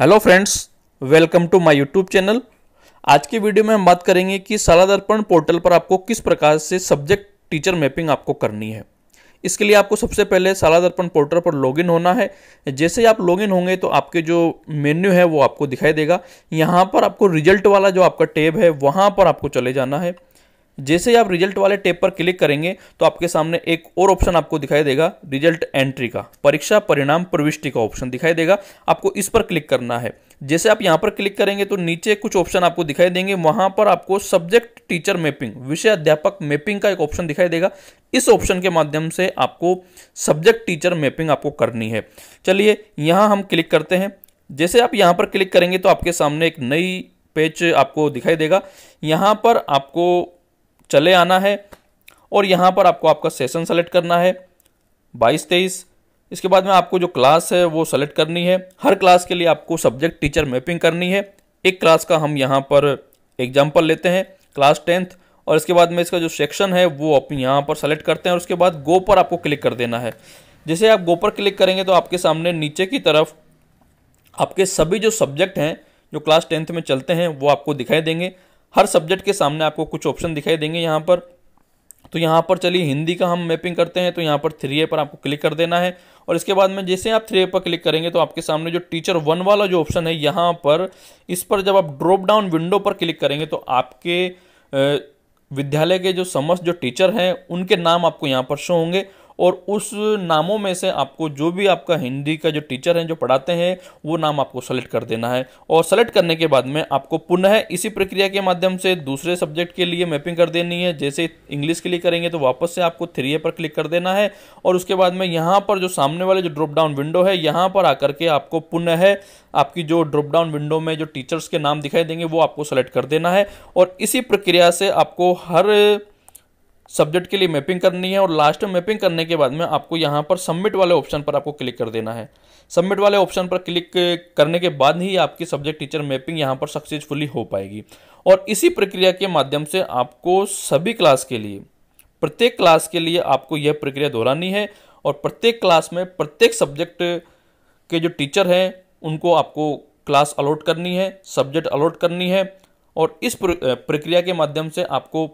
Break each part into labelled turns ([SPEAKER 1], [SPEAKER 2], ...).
[SPEAKER 1] hello friends welcome to my YouTube channel आज की video में हम बात करेंगे कि सारा दर्पण पोर्टल पर आपको किस प्रकार से सब्जेक्ट टीचर मैपिंग आपको करनी है इसके लिए आपको सबसे पहले सारा दर्पण पोर्टल पर लॉगिन होना है जैसे आप लॉगिन होंगे तो आपके जो मेन्यू है वो आपको दिखाई देगा यहाँ पर आपको रिजल्ट वाला जो आपका टेब है वहाँ पर आपको चले जाना है जैसे ही आप रिजल्ट वाले टेप पर क्लिक करेंगे तो आपके सामने एक और ऑप्शन आपको दिखाई देगा रिजल्ट एंट्री का परीक्षा परिणाम प्रविष्टि का ऑप्शन दिखाई देगा आपको इस पर क्लिक करना है जैसे आप यहाँ पर क्लिक करेंगे तो नीचे कुछ ऑप्शन आपको दिखाई देंगे वहां पर आपको सब्जेक्ट टीचर मैपिंग विषय अध्यापक मैपिंग का एक ऑप्शन दिखाई देगा इस ऑप्शन के माध्यम से आपको सब्जेक्ट टीचर मैपिंग आपको करनी है चलिए यहाँ हम क्लिक करते हैं जैसे आप यहाँ पर क्लिक करेंगे तो आपके सामने एक नई पेज आपको दिखाई देगा यहाँ पर आपको चले आना है और यहाँ पर आपको आपका सेशन सेलेक्ट करना है बाईस तेईस इसके बाद में आपको जो क्लास है वो सेलेक्ट करनी है हर क्लास के लिए आपको सब्जेक्ट टीचर मैपिंग करनी है एक क्लास का हम यहाँ पर एग्जाम्पल लेते हैं क्लास टेंथ और इसके बाद में इसका जो सेक्शन है वो आप यहाँ पर सेलेक्ट करते हैं और उसके बाद गो पर आपको क्लिक कर देना है जैसे आप गो पर क्लिक करेंगे तो आपके सामने नीचे की तरफ आपके सभी जो सब्जेक्ट हैं जो क्लास टेंथ में चलते हैं वो आपको दिखाई देंगे हर सब्जेक्ट के सामने आपको कुछ ऑप्शन दिखाई देंगे यहाँ पर तो यहाँ पर चलिए हिंदी का हम मैपिंग करते हैं तो यहाँ पर थ्री ए पर आपको क्लिक कर देना है और इसके बाद में जैसे आप थ्री ए पर क्लिक करेंगे तो आपके सामने जो टीचर वन वाला जो ऑप्शन है यहाँ पर इस पर जब आप ड्रॉप डाउन विंडो पर क्लिक करेंगे तो आपके विद्यालय के जो समस्त जो टीचर हैं उनके नाम आपको यहाँ पर शो होंगे और उस नामों में से आपको जो भी आपका हिंदी का जो टीचर हैं जो पढ़ाते हैं वो नाम आपको सेलेक्ट कर देना है और सेलेक्ट करने के बाद में आपको पुनः इसी प्रक्रिया के माध्यम से दूसरे सब्जेक्ट के लिए मैपिंग कर देनी है जैसे इंग्लिश के लिए करेंगे तो वापस से आपको थ्री ए पर क्लिक कर देना है और उसके बाद में यहाँ पर जो सामने वाले जो ड्रॉप डाउन विंडो है यहाँ पर आकर के आपको पुनः आपकी जो ड्रॉप डाउन विंडो में जो टीचर्स के नाम दिखाई देंगे वो आपको सेलेक्ट कर देना है और इसी प्रक्रिया से आपको हर सब्जेक्ट के लिए मैपिंग करनी है और लास्ट में मैपिंग करने के बाद में आपको यहाँ पर सबमिट वाले ऑप्शन पर आपको क्लिक कर देना है सबमिट वाले ऑप्शन पर क्लिक करने के बाद ही आपकी सब्जेक्ट टीचर मैपिंग यहाँ पर सक्सेसफुली हो पाएगी और इसी प्रक्रिया के माध्यम से आपको सभी क्लास के लिए प्रत्येक क्लास के लिए आपको यह प्रक्रिया दोहरानी है और प्रत्येक क्लास में प्रत्येक सब्जेक्ट के जो टीचर हैं उनको आपको क्लास अलॉट करनी है सब्जेक्ट अलॉट करनी है और इस प्रक्रिया के माध्यम से आपको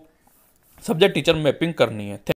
[SPEAKER 1] सब्जेक्ट टीचर मैपिंग करनी है